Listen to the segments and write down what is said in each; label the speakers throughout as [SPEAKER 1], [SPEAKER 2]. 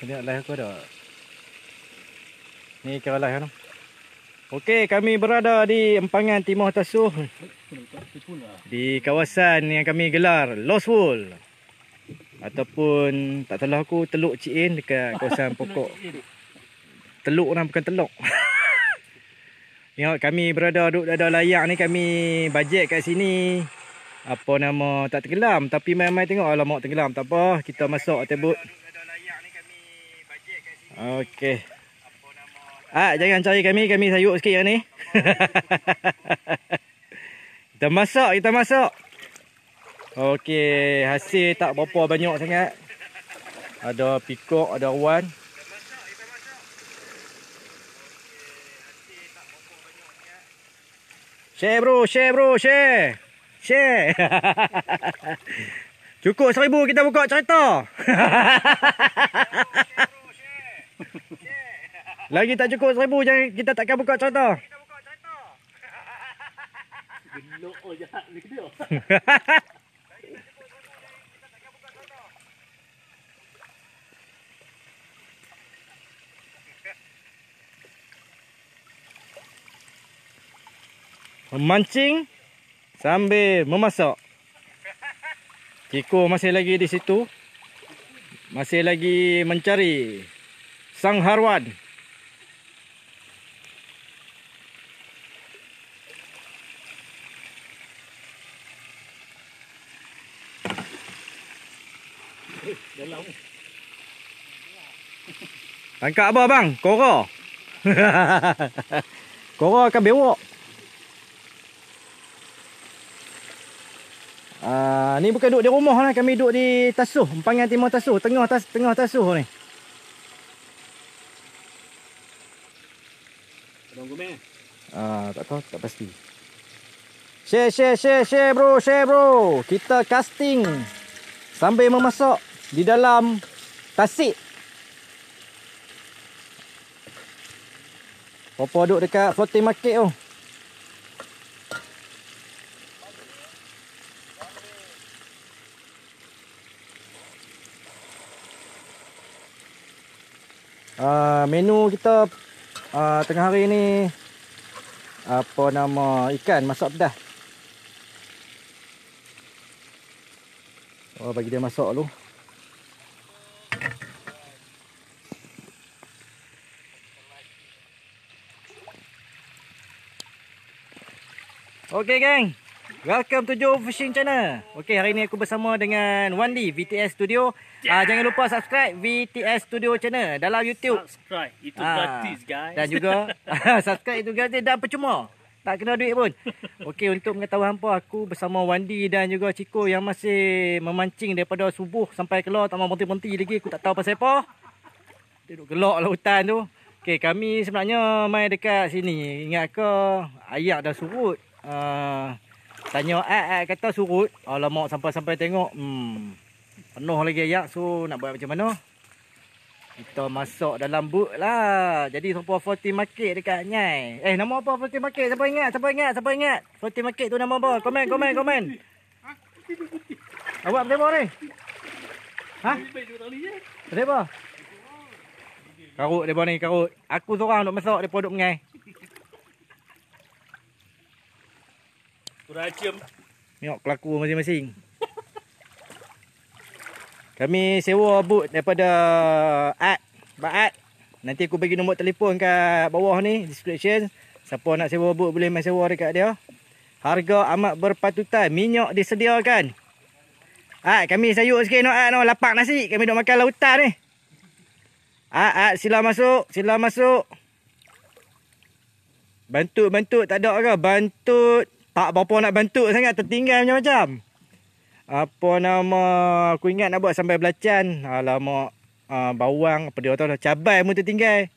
[SPEAKER 1] Tengok live aku dah. Ni kira live lah. Ya, Okey, kami berada di Empangan Timah Tasuh. Di kawasan yang kami gelar Lost Wall. Ataupun, tak tahu aku, Teluk Cien dekat kawasan pokok. Teluk orang bukan teluk. Tengok, kami berada duduk dada layak ni. Kami bajet kat sini. Apa nama, tak tenggelam. Tapi main-main tengok, alamak tenggelam. Tak apa, kita masuk atas Okey. Ah, jangan cari kami, kami sayuk sikit yang ni. kita masak, kita masak. Okey, hasil tak berapa banyak sangat. Ada pikok, ada wan. Share bro, share bro, share. Share. Cukup seribu kita buka cerita. Lagi tak cukup seribu jangan kita takkan buka cerita. buka cerita. Memancing sambil memasak. Kiko masih lagi di situ. Masih lagi mencari. Sang Harwan. Dalam. Tangkap apa bang? Kora. Kora akan bewok. Uh, ni bukan duduk di rumah lah. Kami duduk di Tasuh. Empangan Timur Tasuh. Tengah tas, tengah Tasuh ni. Ah, tak tahu, tak pasti. Share, share, share, share bro, share bro. Kita casting sambil memasak di dalam tasik. Papa duduk dekat floating market tu. Oh? Ah, menu kita uh, tengah hari ni apa nama ikan masak pedas. Oh bagi dia masak dulu. Okey geng. Welcome to Joe Fishing Channel. Okey, hari ini aku bersama dengan Wandi VTS Studio. Ah, yeah. Uh, jangan lupa subscribe VTS Studio Channel dalam YouTube. Subscribe itu uh, gratis, guys. Dan juga subscribe itu gratis dan percuma. Tak kena duit pun. Okey, untuk mengetahui hampa aku bersama Wandi dan juga Chico yang masih memancing daripada subuh sampai keluar tak mau berhenti-henti lagi. Aku tak tahu pasal apa. Dia duk gelak lah hutan tu. Okey, kami sebenarnya main dekat sini. Ingat ke ayak dah surut. Uh, Tanya eh, eh kata surut. Alamak sampai-sampai tengok. Hmm. Penuh lagi ayak. So nak buat macam mana? Kita masuk dalam boot lah. Jadi siapa Forty Market dekat Nyai. Eh nama apa Forty Market? Siapa ingat? Siapa ingat? Siapa ingat? Forty Market tu nama apa? Komen, komen, komen. Awak berapa ni? Ha? Berapa? Karut depa ni, karut. Aku seorang duk masak, depa duk mengai. Beracem. Tengok kelaku masing-masing. Kami sewa boot daripada Ad. Baat. Nanti aku bagi nombor telefon kat bawah ni. Description. Siapa nak sewa boot boleh main sewa dekat dia. Harga amat berpatutan. Minyak disediakan. Ad, kami sayur sikit no, Ad, no. Lapak nasi. Kami duk makan lautan ni. Ad, Ad, sila masuk. Sila masuk. Bantut, bantut. Tak ada ke? Bantut. Bantut. Tak apa-apa nak bentuk sangat tertinggal macam-macam. Apa nama aku ingat nak buat sampai belacan. Alamak uh, bawang apa dia tahu cabai pun tertinggal.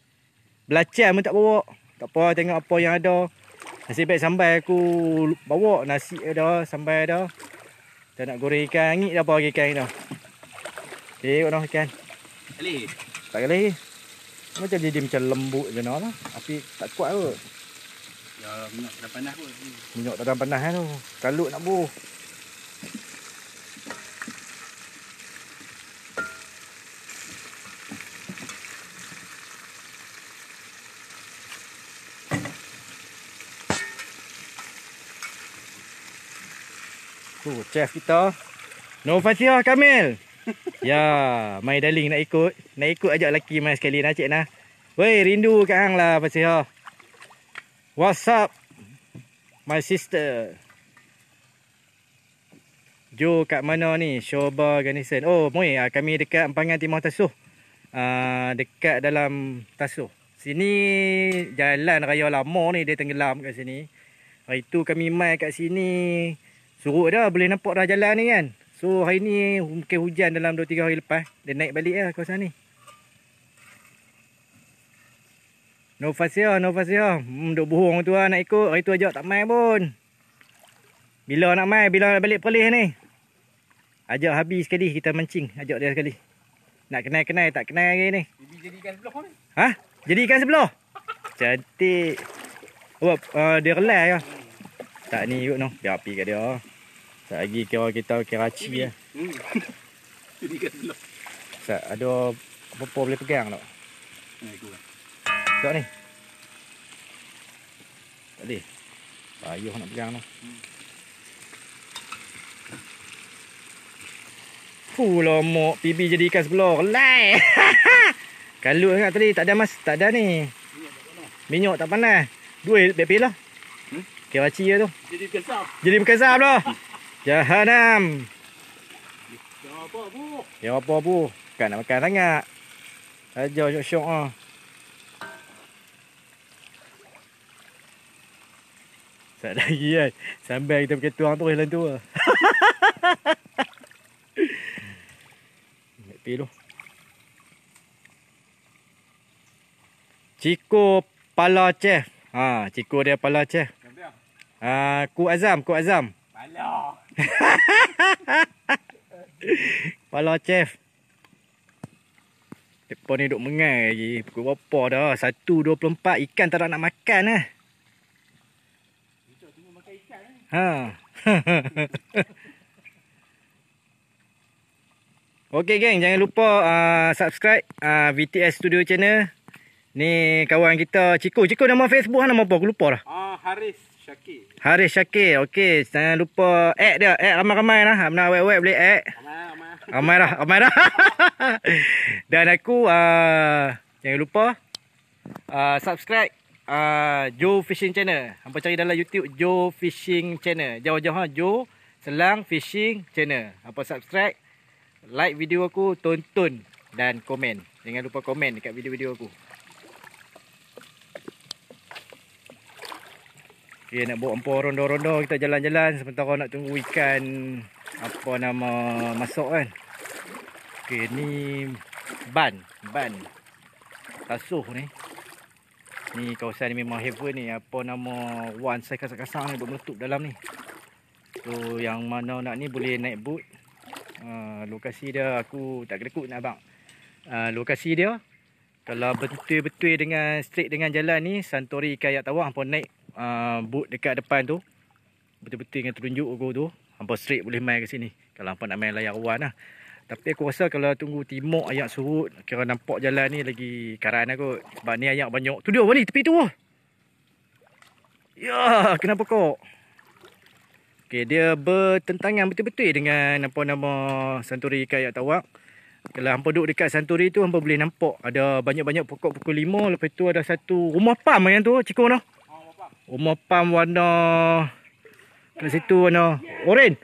[SPEAKER 1] Belacan pun tak bawa. Tak apa tengok apa yang ada. Nasib baik sampai aku bawa nasi ada sampai ada. Tak nak goreng ikan angin dah bagi ikan dah. Tengok dah ikan. Ali. Tak kali. Macam jadi macam lembut je nak lah. Tapi tak kuat kot. Ya, minyak dah panas pun. Minyak dah panas kan tu. Kalut nak buh. Oh, chef kita. No Fatihah Kamil. ya, my darling nak ikut. Nak ikut ajak lelaki mai sekali nak cik nah. Wei, rindu kat hang lah Fatihah. What's up, my sister? Jo, kat mana ni? Shoba Ganison. Oh, Moi, ah, kami dekat Empangan Timur Tasuh. Uh, dekat dalam Tasuh. Sini jalan raya lama ni dia tenggelam kat sini. Hari tu kami mai kat sini. Surut dah, boleh nampak dah jalan ni kan. So, hari ni mungkin hujan dalam 2-3 hari lepas. Dia naik balik lah kawasan ni. No fasia, no fasia. Hmm, duk bohong tu lah nak ikut. Hari tu ajak tak main pun. Bila nak main? Bila nak balik perlis ni? Ajak habis sekali kita mancing. Ajak dia sekali. Nak kenai kenai, tak kenai lagi ni. Jadi jadikan sebelah ni. Ha? Jadi ikan sebelah? Cantik. Oh, uh, dia relai ya. Tak ni yuk no. Biar api kat dia. Tak lagi kira kita keraci ya. Jadi ikan sebelah. Tak ada apa-apa boleh pegang tak? Nah, ikut tak ni. Tak boleh. Payuh nak pegang tu. Fuh lama PB jadi ikan sebelah. Kelai. Kalut sangat tadi. Tak ada mas. Tak ada ni. Minyak tak panas. Dua bepi lah. Hmm? Kira ci tu. Jadi berkesap. Jadi berkesap lah. Jahanam. Ya apa bu? Ya apa bu? Kan nak makan sangat. Ajar syok-syok ah. Sekejap lagi kan. Sambil kita pakai tuang tu, helan ah. tua. Nak pergi tu. Ciko Pala Chef. Ha, Ciko dia Pala Chef. Uh, ha, ku Azam, Ku Azam. Pala. Pala Chef. Depan ni duk mengai lagi. Pukul berapa dah? 1.24 ikan tak nak makan lah. Ha. okay geng, jangan lupa uh, subscribe uh, VTS Studio Channel. Ni kawan kita Ciko. Ciko nama Facebook nama apa? Aku lupa lah. Uh, Haris Syakir. Haris Syakir. Okay. Jangan lupa add dia. Add ramai-ramai lah. Nak web-web boleh add. Ramai, ramai. Ramai lah. Ramai lah. Dan aku uh, jangan lupa uh, subscribe uh, Joe Fishing Channel. Hampa cari dalam YouTube Joe Fishing Channel. Jauh-jauh ha, Joe Selang Fishing Channel. Hampa subscribe, like video aku, tonton dan komen. Jangan lupa komen dekat video-video aku. Okay, nak bawa empur rondo-rondo kita jalan-jalan sementara nak tunggu ikan apa nama masuk kan. Okay, ni ban, ban. Tasuh ni. Ni kawasan ni memang heaven ni Apa nama One saya kasar-kasar ni Boat meletup dalam ni So yang mana nak ni Boleh naik boat uh, Lokasi dia Aku tak kedekut nak abang uh, ah, Lokasi dia Kalau betul-betul dengan Straight dengan jalan ni Santori Kayak Tawang Apa naik uh, Boat dekat depan tu Betul-betul dengan terunjuk aku tu Apa straight boleh main ke sini Kalau apa nak main layar one lah tapi aku rasa kalau tunggu timur ayak surut, kira nampak jalan ni lagi karan aku. Lah Sebab ni ayak banyak. Tu dia, balik tepi tu. Ya, kenapa kok? Okay, dia bertentangan betul-betul dengan apa nama santuri ikan ayak tawak. Kalau hampa duduk dekat santuri tu, hampa boleh nampak. Ada banyak-banyak pokok pukul lima. Lepas tu ada satu rumah pam yang tu, cikgu no? Rumah pam warna... Kat situ warna... Oren.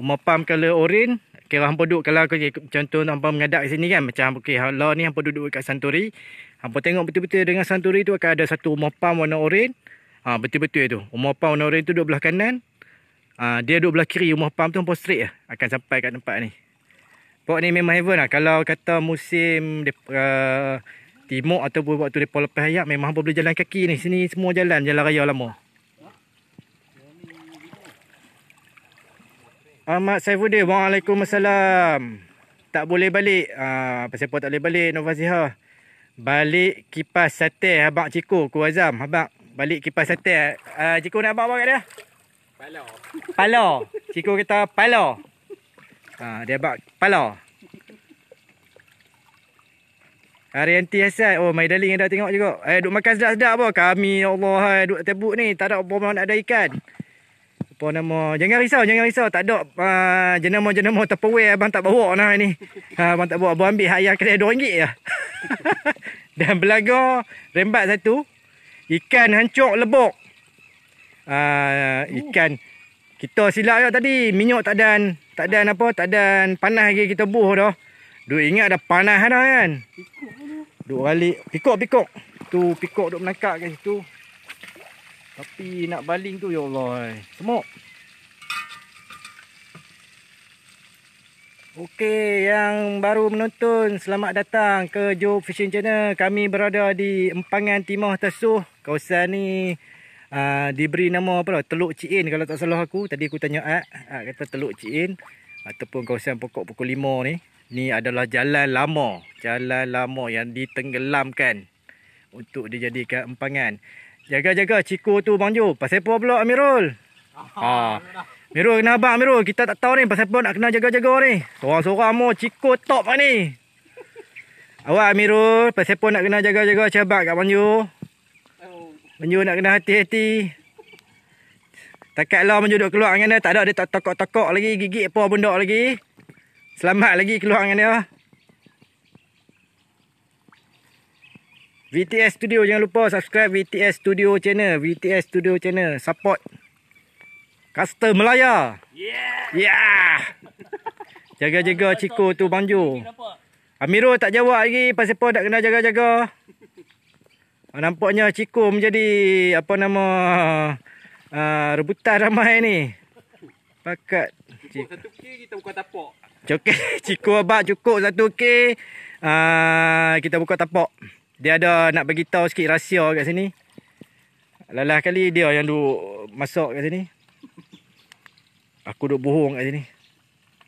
[SPEAKER 1] Rumah pam kala oren. Kira hampa duduk kalau aku contoh hampa mengadap kat sini kan macam okey hala ni hampa duduk kat santuri. Hampa tengok betul-betul dengan santuri tu akan ada satu rumah pam warna oren. ha, betul-betul tu. Rumah pam warna oren tu duduk belah kanan. ha, dia duduk belah kiri rumah pam tu hampa straight lah. akan sampai kat tempat ni. Pokok ni memang heaven lah. Kalau kata musim de, uh, ah, timur ataupun waktu depa lepas ayak memang hampa boleh jalan kaki ni. Sini semua jalan jalan raya lama. Ahmad Saifuddin. Waalaikumsalam. Tak boleh balik. Ah, apa siapa tak boleh balik? Nova Ziha. Balik kipas sate abang Ciko Ku Azam. Abang, balik kipas sate. Ah, Ciko nak abang apa kat dia? Palau. Palau. Ciko kata palau. Ah, dia abang palau. Arianti Hasan. Oh, my darling yang dah tengok juga. Eh, duk makan sedap-sedap apa? Kami, ya Allah, duk tebuk ni. Tak ada apa nak ada ikan apa nama jangan risau jangan risau tak ada uh, jenama-jenama tupperware abang tak bawa nah ni uh, ah, abang tak bawa abang ambil ayam kedai 2 ringgit ya. dan belaga rembat satu ikan hancur lebok uh, ikan kita silap ya tadi minyak tak dan tak dan apa tak dan panas lagi kita buh dah duk ingat ada panas dah kan duk balik pikok pikok tu pikok duk menangkap kat situ tapi nak baling tu ya Allah. Eh. Semok. Okey, yang baru menonton, selamat datang ke Joe Fishing Channel. Kami berada di Empangan Timah Tasuh. Kawasan ni uh, diberi nama apa lah? Teluk Cien kalau tak salah aku. Tadi aku tanya Ak, Ak kata Teluk Cien. Ataupun kawasan pokok pukul 5 ni. Ni adalah jalan lama. Jalan lama yang ditenggelamkan untuk dijadikan Empangan. Jaga-jaga ciku tu Bang Jo. Pasal apa pula Amirul? Ha. Amirul kena abang Amirul. Kita tak tahu ni pasal apa nak kena jaga-jaga ni. Seorang-seorang mu ciku top lah ni. Awak Amirul, pasal apa nak kena jaga-jaga cabak kat Bang Jo? Bang Jo nak kena hati-hati. Takat lah Bang Jo duduk keluar dengan dia. Tak ada dia tak tokok-tokok lagi. Gigit apa benda lagi. Selamat lagi keluar dengan dia. VTS Studio jangan lupa subscribe VTS Studio channel VTS Studio channel support Custom Melaya Yeah Jaga-jaga yeah. Ciko tu banjo Amiro tak jawab lagi pasal apa tak kena jaga-jaga Nampaknya Ciko menjadi apa nama uh, rebutan ramai ni Pakat Cukup satu K kita buka tapak Cukup Ciko abad cukup satu K uh, Kita buka tapak dia ada nak bagi tahu sikit rahsia kat sini. Lelah kali dia yang duk masuk kat sini. Aku duk bohong kat sini.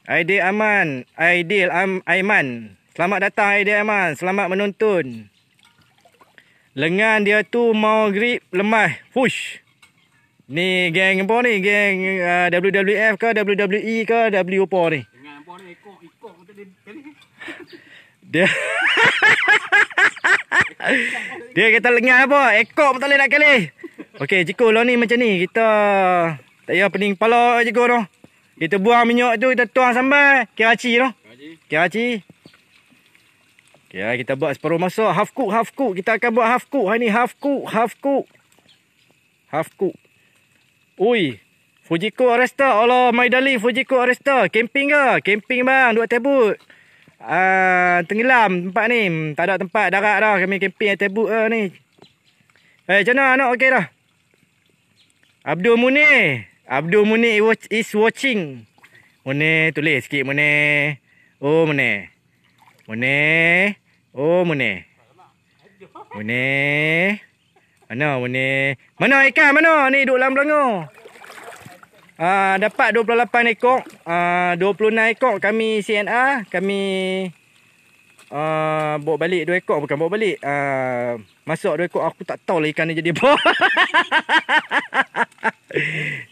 [SPEAKER 1] Aidil Aman, Aidil Am Aiman. Selamat datang Aidil Aman, selamat menonton. Lengan dia tu mau grip lemah. Fush. Ni geng apa ni? Geng uh, WWF ke WWE ke W apa ni? Lengan apa ni? Ekor, ekor. Dia... Dia kata lengah apa? Ekor pun tak boleh nak kali. Okey, jiko lo ni macam ni. Kita tak payah pening kepala jiko tu. Kita buang minyak tu, kita tuang sambal. Kiraci tu. Kiraci. Kiraci. kita buat separuh masa. Half cook, half cook. Kita akan buat half cook. Hari ni half cook, half cook. Half cook. Ui. Fujiko Arista. Allah, my darling. Fujiko Arista. Camping ke? Camping bang. Dua tebut. Camping uh, tenggelam tempat ni. Tak ada tempat darat dah. Kami camping yang tebuk uh, ni. Eh, macam mana anak okey dah? Abdul Munir. Abdul Munir watch, is watching. Munir tulis sikit Munir. Oh Munir. Munir. Oh Munir. Munir. Mana Munir? Mana ikan mana ni duduk dalam belangor? Ah, dapat 28 ekor ah, uh, 26 ekor kami CNA, kami uh, bawa balik 2 ekor bukan bawa balik uh, masuk 2 ekor aku tak tahu lah ikan dia jadi apa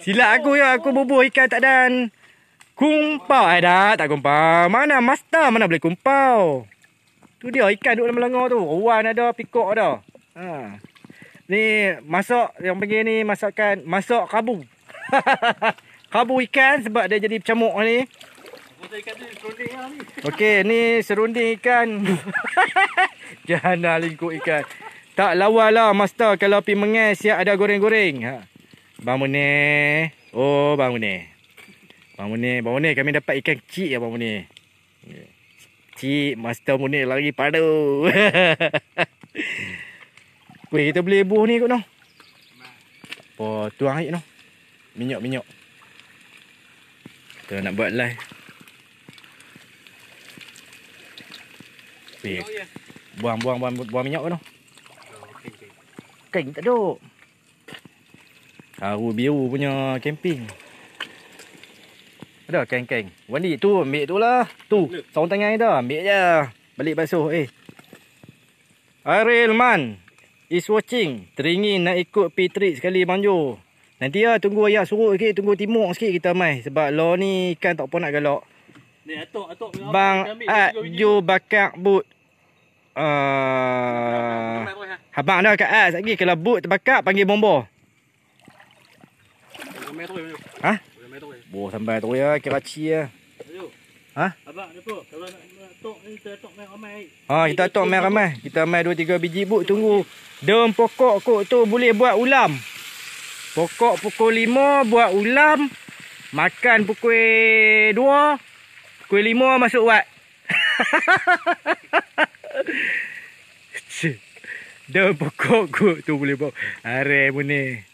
[SPEAKER 1] silap aku ya aku bubuh ikan tak dan kumpau eh dah tak kumpau mana master mana boleh kumpau tu dia ikan duduk dalam langar tu Ruan ada pikok ada ha. ni masuk yang pergi ni masakkan masuk kabung Kabu ikan sebab dia jadi bercamuk ni. Okey, ni serunding ikan. Jangan lah lingkuk ikan. Tak lawa lawalah master kalau pi mengais siap ada goreng-goreng. Ha. Bangun ni. Oh, bangun ni. Bangun ni, bangun ni kami dapat ikan kecil ya bangun ni. Cik, master pun ni lari padu. Kuih kita boleh buh ni kot no. Oh, tuang air no. Minyak minyak Kita nak buat live eh. Buang buang buang buang minyak kan tu Keng tak duk Haru biru punya camping Ada keng keng ni tu ambil tu lah Tu Sound tangan dah ambil je Balik basuh eh Ariel Man is watching. Teringin nak ikut Patrick sekali manjur. Nanti lah tunggu ayah suruh sikit tunggu timur sikit kita mai sebab lo ni ikan tak pernah nak galak. Ni atok atok Bang at jo bakak but. Uh, ah. abang dah kat as lagi kalau but terbakar panggil bombo. Ha? Bo sampai tu ya Kerachi ya. Ha? Abang ni Kalau nak atok ni kita atok ramai. Ha kita atok ramai ramai. Kita mai 2 3 biji but tunggu. Daun pokok kok tu boleh buat ulam. Pokok pukul 5 buat ulam. Makan pukul 2. Pukul 5 masuk wat. Dah pokok kot tu boleh bawa. Hari pun ni.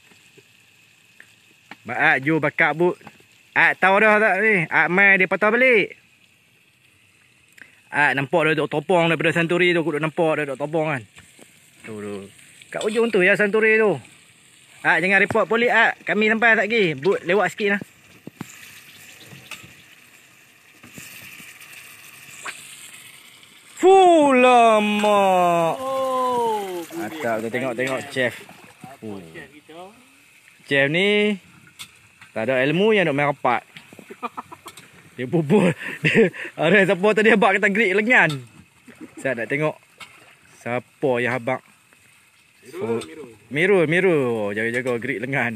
[SPEAKER 1] Mak jo bakak bu. Ak tahu dah tak ni. Ak mai dia patah balik. Ak nampak dia duk topong daripada santuri tu. Aku duk nampak dia duk topong kan. Tu tu. Kat ujung tu ya santuri tu. Ah jangan repot, polis ah. Kami sampai tak pergi. Boot lewat sikit lah. Fulama. Oh. Atap tu tengok tengok chef. Oh. Chef ni tak ada ilmu yang nak main rapat. Dia bubuh. Dia ada siapa tadi habak kita grid lengan. Saya nak tengok siapa yang habak. Miru, Mirul. Mirul, Mirul. Jaga-jaga grip lengan.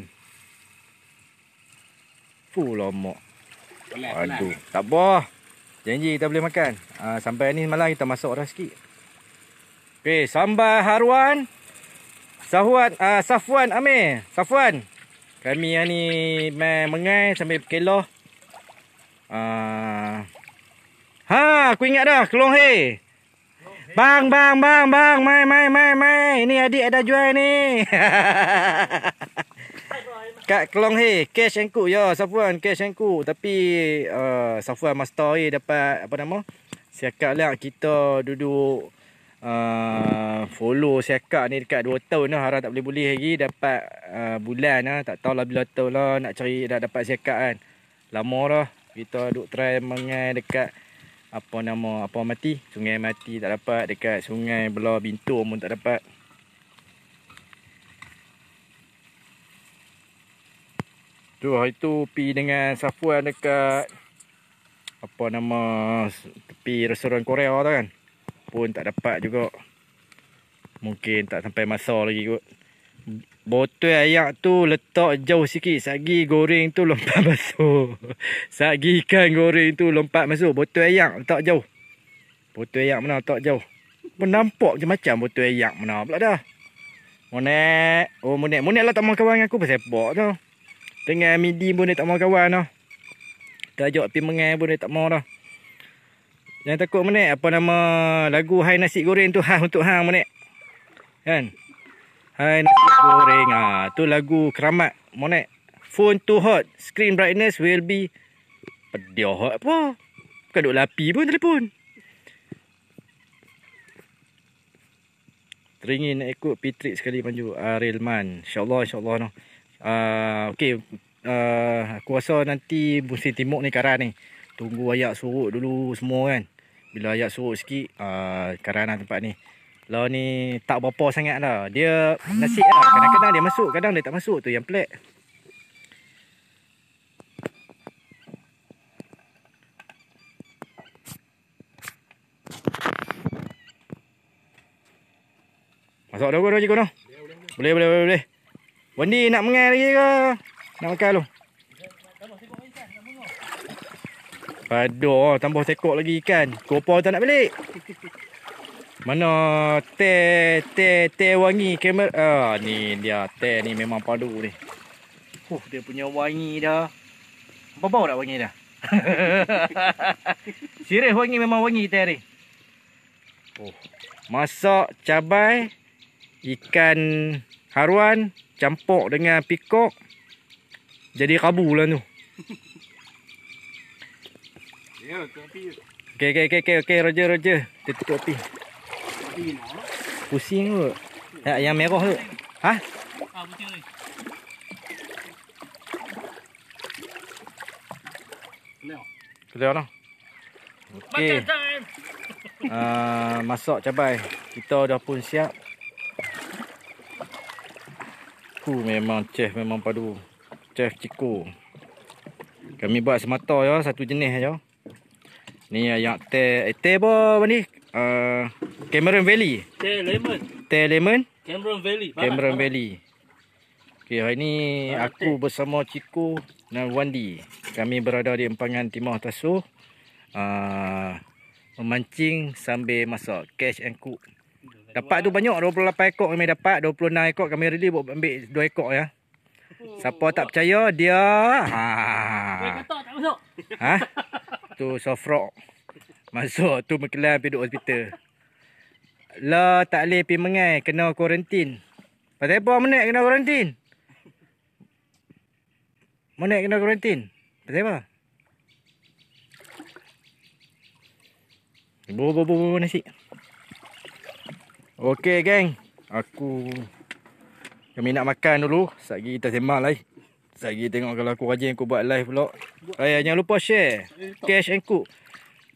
[SPEAKER 1] Fuh, lomok. Aduh, tak boh. Janji kita boleh makan. Uh, sampai ni malam kita masuk orang sikit. Okay, sambal haruan. Sahuan, uh, ah, Safuan Amir. Safuan. Kami yang ni main mengai sambil keloh. Uh, ah. ha, aku ingat dah. Kelong Bang, bang, bang, bang, mai, mai, mai, mai. Ini adik ada jual ni. Kak Kelong hei, cash and cook Safuan cash and Tapi uh, Safuan master hei dapat apa nama? Siakak lah kita duduk uh, follow siakak ni dekat 2 tahun lah. Harap tak boleh-boleh lagi dapat uh, bulan lah. Tak tahulah bila tahu lah nak cari nak dapat siakak kan. Lama lah. Kita duduk try mengai dekat apa nama apa mati sungai mati tak dapat dekat sungai belah bintu pun tak dapat tu hari tu pi dengan Safuan dekat apa nama tepi restoran Korea tu kan pun tak dapat juga mungkin tak sampai masa lagi kot Botol ayak tu letak jauh sikit. Sagi goreng tu lompat masuk. Sagi ikan goreng tu lompat masuk. Botol ayak letak jauh. Botol ayak mana letak jauh. Menampak je macam botol ayak mana pula dah. Monek. Oh monek. Monek lah tak mahu kawan dengan aku pasal bok tu. Tengah midi pun dia tak mahu kawan tau. Kita ajak pergi mengai pun dia tak mahu tau. Jangan takut monek. Apa nama lagu Hai Nasi Goreng tu. Hai untuk hang monek. Kan? Hai nasi goreng. Ah, tu lagu keramat. Monet, Phone too hot. Screen brightness will be pedih hot apa. Bukan duk lapi pun telefon. Teringin nak ikut Patrick sekali panju. Ah, real man. InsyaAllah, insyaAllah. No. Ah, okay. Ah, aku rasa nanti musim timur ni karan ni. Tunggu ayak surut dulu semua kan. Bila ayak surut sikit, ah, karan lah tempat ni. Law ni tak berapa sangat lah. Dia nasi lah. Kadang-kadang dia masuk. Kadang dia tak masuk tu yang pelik. Masuk dulu dulu cikgu no. Boleh boleh boleh boleh. Wendy nak mengai lagi ke? Nak makan dulu. Padu, tambah sekok lagi ikan. Kopo tak nak balik. Mana teh teh teh wangi kamera. Ah ni dia teh ni memang padu ni. Huh dia punya wangi dah. Apa bau dah wangi dah? Sireh wangi memang wangi teh ni. Oh. Masak cabai ikan haruan campur dengan pikok jadi kabu lah tu. Ya, kopi. Okay, okay, okay, okay, okay, roger, roger. tutup api. Pusing kot. Ya, yang merah tu. Ha? Ha, putih ni. Kelihatan. Okey. Uh, masak cabai. Kita dah pun siap. Ku memang chef memang padu. Chef Ciko. Kami buat semata ya, satu jenis aja. Ya. Ni ayam teh, eh, teh apa ni? uh, Cameron Valley. Telemen. Telemen. Cameron Valley. Barat, Cameron Valley. Okey, hari ni aku bersama Ciko dan Wandi. Kami berada di empangan Timah Tasuh. Uh, memancing sambil masak cash and cook. Dapat tu banyak 28 ekor kami dapat 26 ekor kami really buat ambil 2 ekor ya. Siapa tak percaya dia. Ha. Tak masuk. Ha? Tu soft rock. Masuk tu berkelan pergi duduk hospital. Lah tak boleh pergi mengai. Kena kuarantin. Pasal apa menek kena Mana? Menek kena kuarantin? Pasal apa? Bu, bu, bu, bu, nasi. Okey, geng. Aku... Kami nak makan dulu. Sekejap kita semang lah. Sekejap tengok kalau aku rajin aku buat live pulak. Ayah, eh, jangan lupa share. Eh, Cash and cook.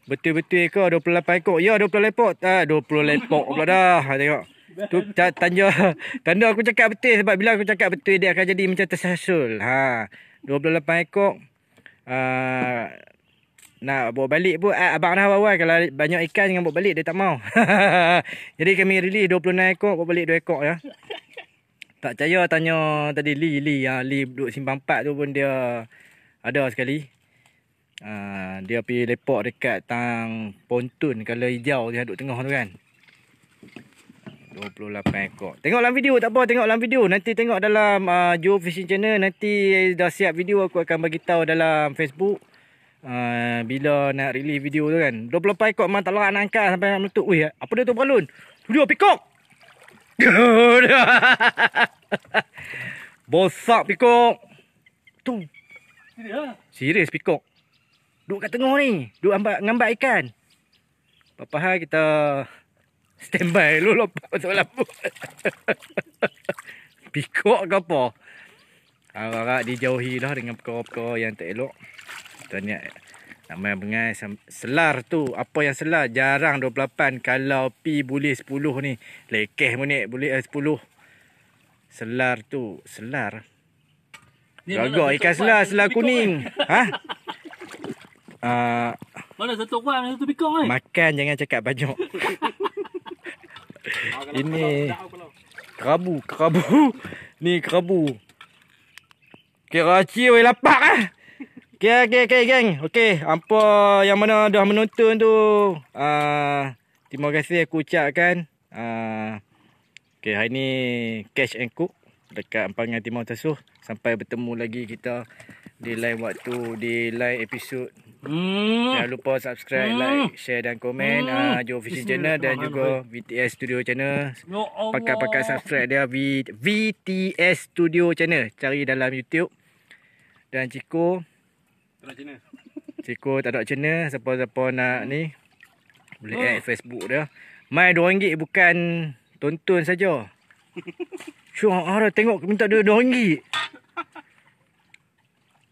[SPEAKER 1] Betul-betul ekor 28 ekor. Ya 20 lepok. Ah ha, 20 lepok pula dah. Ha, tengok. Tu tanya tanda aku cakap betul sebab bila aku cakap betul dia akan jadi macam tersasul. Ha 28 ekor. Ah uh, nak bawa balik pun ah, abang dah awal-awal kalau banyak ikan jangan bawa balik dia tak mau. Jadi kami release 29 ekor bawa balik 2 ekor ya. Tak percaya tanya tadi Li Li ya Li duduk simpang 4 tu pun dia ada sekali. Ha, dia pergi lepak dekat tang pontun kalau hijau dia duduk tengah tu kan. 28 ekor. Tengok dalam video tak apa, tengok dalam video. Nanti tengok dalam uh, Joe Fishing Channel, nanti dah siap video aku akan bagi tahu dalam Facebook. Uh, bila nak release video tu kan. 28 ekor memang tak larat nak angkat sampai nak meletup. Weh, apa dia tu balon? Tu dia pikok. Bosak pikok. Tu. Serius ah? Serius pikok. Duduk kat tengah ni. Duduk ambak, ngambak ikan. Papa hal kita standby dulu lompat masuk lampu. Pikok ke apa? Harap-harap dijauhi lah dengan perkara-perkara yang tak elok. Kita niat nak main bengai selar tu. Apa yang selar? Jarang 28 kalau pi boleh 10 ni. Lekeh pun ni boleh 10. Eh, selar tu. Selar.
[SPEAKER 2] Gagak ikan selar. Selar kuning. Ha?
[SPEAKER 1] Ah, mana satu orang satu pikong eh? Makan jangan cakap banyak. Ah, Ini kerabu, kerabu. Ni kerabu. Kerachi okay, oi lapak ah. Eh? Okay, okay, okay, geng. Okay, apa yang mana dah menonton tu. Uh, terima kasih aku ucapkan. Uh, okay, hari ni Catch and Cook dekat Empangan Timur Tasuh. Sampai bertemu lagi kita di lain waktu, di lain episod. Hmm. Jangan lupa subscribe, hmm. like, share dan komen hmm. uh, Joe Fishing Channel dan juga VTS Studio Channel. Ya Allah. Pakai-pakai subscribe dia v- VTS Studio Channel. Cari dalam YouTube. Dan Ciko. ada channel. Ciko tak ada channel. Siapa-siapa nak ni.
[SPEAKER 2] Boleh oh. add Facebook
[SPEAKER 1] dia. Main RM2 bukan tonton saja. Syuk ada tengok minta dia RM2.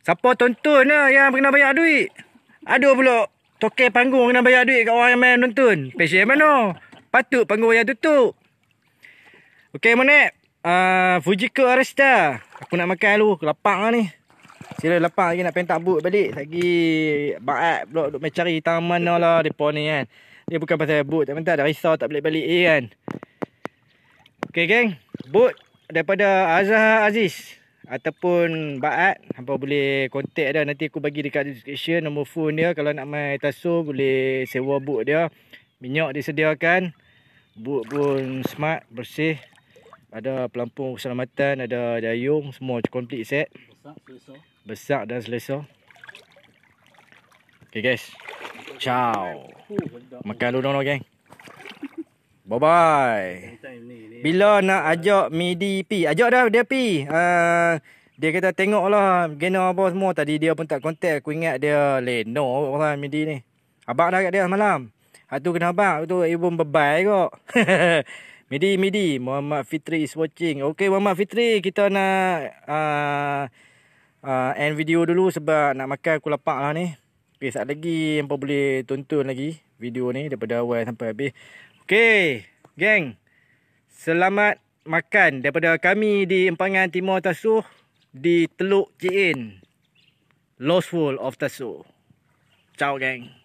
[SPEAKER 1] Siapa tonton lah yang kena bayar duit? Ada pula Tokai panggung kena bayar duit kat orang yang main nonton Pesci mana Patut panggung yang tutup Okay Monet uh, ah, Fujiko Arista Aku nak makan dulu Aku lapar ni Sila lapar lagi nak pentak but balik Lagi Baat pula Duk mencari tangan mana lah Dia ni kan Dia bukan pasal but Tak mentah dah risau tak boleh balik Eh kan Okay geng But Daripada Azhar Aziz ataupun Baat hangpa boleh contact dia nanti aku bagi dekat description nombor phone dia kalau nak main tasuh boleh sewa buk dia minyak disediakan buk pun smart bersih ada pelampung keselamatan ada dayung semua complete set besar dan selesa Okay guys ciao makan dulu dong lah, geng Bye bye. Bila nak ajak Midi pi Ajak dah dia pi. Uh, ah, dia kata tengoklah gena apa semua tadi dia pun tak contact aku ingat dia leno orang Midi ni. Abang dah kat dia semalam. Ha tu kena abang tu ibu bebai kok. Midi Midi Muhammad Fitri is watching. Okey Muhammad Fitri kita nak uh, uh, end video dulu sebab nak makan aku lapar lah ni. Okay, lagi yang boleh tonton lagi video ni daripada awal sampai habis. Okay, geng. Selamat makan daripada kami di Empangan Timur Tasuh di Teluk Jein. Lost World of Tasuh. Ciao, geng.